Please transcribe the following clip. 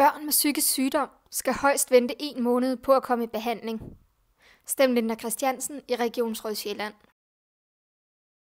Børn med psykisk sygdom skal højst vente en måned på at komme i behandling. Stem Linda Christiansen i Regionsråd Sjælland.